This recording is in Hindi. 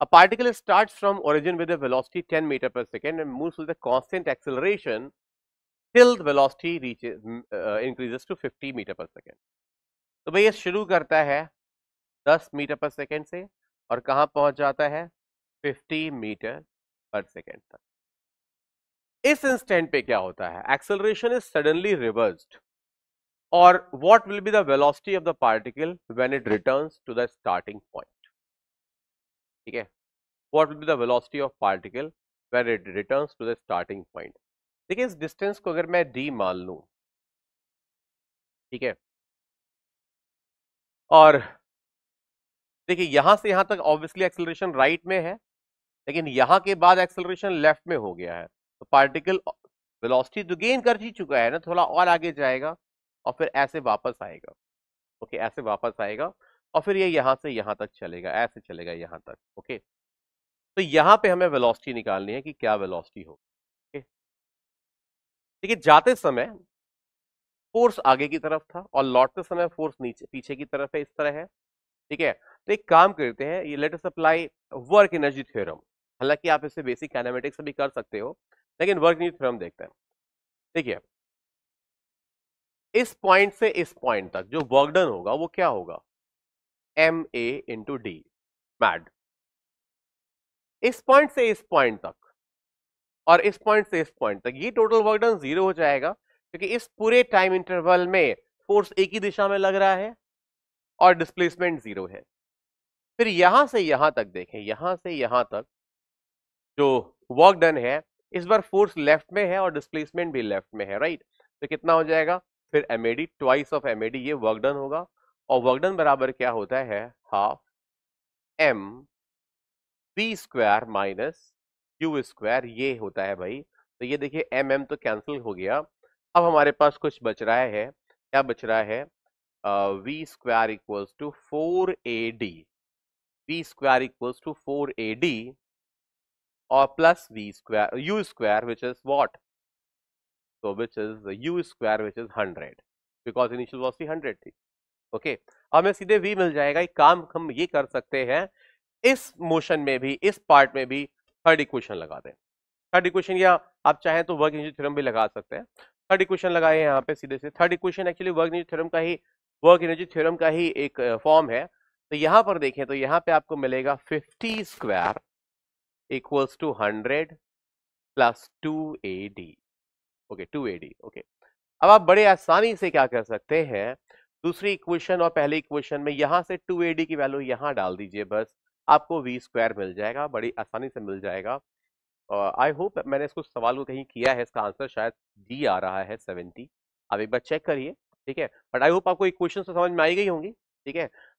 A particle starts from origin with a velocity 10 meter per second and moves with a constant acceleration till the velocity reaches uh, increases to 50 meter per second. तो भाई ये शुरू करता है 10 मीटर पर सेकेंड से और कहाँ पहुँच जाता है 50 मीटर पर सेकेंड तक इस इंस्टेंट पे क्या होता है एक्सेलरेशन इज सडनली रिवर्स्ड और what will be the velocity of the particle when it returns to the starting point ठीक है what will be the velocity of particle where it return to the starting point देखिए इस डिस्टेंस को अगर मैं डी मान लू ठीक है और देखिए यहां से यहां तक ऑब्वियसली एक्सेलरेशन राइट में है लेकिन यहां के बाद एक्सेलरेशन लेफ्ट में हो गया है तो पार्टिकल वेलोसिटी तो गेन कर ही चुका है ना थोड़ा और आगे जाएगा और फिर ऐसे वापस आएगा ओके ऐसे वापस आएगा और फिर ये यहां से यहां तक चलेगा ऐसे चलेगा यहां तक ओके तो यहां पे हमें वेलोसिटी निकालनी है कि क्या वेलोसिटी हो ओके ठीक है जाते समय फोर्स आगे की तरफ था और लौटते समय फोर्स नीचे पीछे की तरफ है इस तरह है ठीक है तो एक काम करते हैं ये let us apply work energy theorem हालांकि आप इसे बेसिक कैनामेटिक्स से भी कर सकते हो लेकिन वर्क एनर्जी थ्योरम देखते हैं देखिए इस पॉइंट से इस पॉइंट तक जो वर्कडन होगा वो क्या होगा M A into D MAD इस पॉइंट से इस पॉइंट तक और इस पॉइंट से इस पॉइंट तक ये टोटल वर्क डन जीरो हो जाएगा क्योंकि इस पूरे टाइम इंटरवल में फोर्स एक ही दिशा में लग रहा है और डिस्प्लेसमेंट जीरो है फिर यहां से यहां तक देखें यहां से यहां तक जो वर्क डन है इस बार फोर्स लेफ्ट में है और डिस्प्लेसमेंट भी लेफ्ट में है राइट तो कितना हो जाएगा फिर एमएडी ट्वाइस ऑफ एमएडी ये वर्क डन होगा और वर्क डन बराबर क्या होता है half M P square minus Q square ये होता है भाई तो ये देखिए एम एम तो कैंसिल हो गया अब हमारे पास कुछ बच रहा है क्या बच रहा है V square equals to four A D V square equals to four A D और plus V square U square which is what तो which is U square which is hundred because initial velocity hundred थी ओके हमें सीधे वी मिल जाएगा एक काम हम ये कर सकते हैं इस मोशन में भी इस पार्ट में भी थर्ड इक्वेशन लगा दें थर्ड इक्वेशन या आप चाहें तो वर्क इंजन थ्योरम भी लगा सकते हैं थर्ड इक्वेशन लगाए यहाँ पे सीधे से third equation actually work energy theorem का ही वर्क एनर्जी थ्योरम का ही एक फॉर्म है तो यहाँ पर देखें तो यहाँ पे आपको मिलेगा fifty square equals to hundred plus two A D okay two A D okay अब आप बड़े आसानी से क्या कर सकते हैं दूसरी इक्वेशन और पहले इक्वेशन में यहाँ से टू ए डी की वैल्यू यहाँ डाल दीजिए बस आपको वी स्क्वायर मिल जाएगा बड़ी आसानी से मिल जाएगा आई uh, होप मैंने इसको सवाल को कहीं किया है इसका आंसर शायद डी आ रहा है सेवेंटी आप एक बार चेक करिए ठीक है बट आई होप आपको इक्वेशन तो समझ में आई गई होंगी ठीक है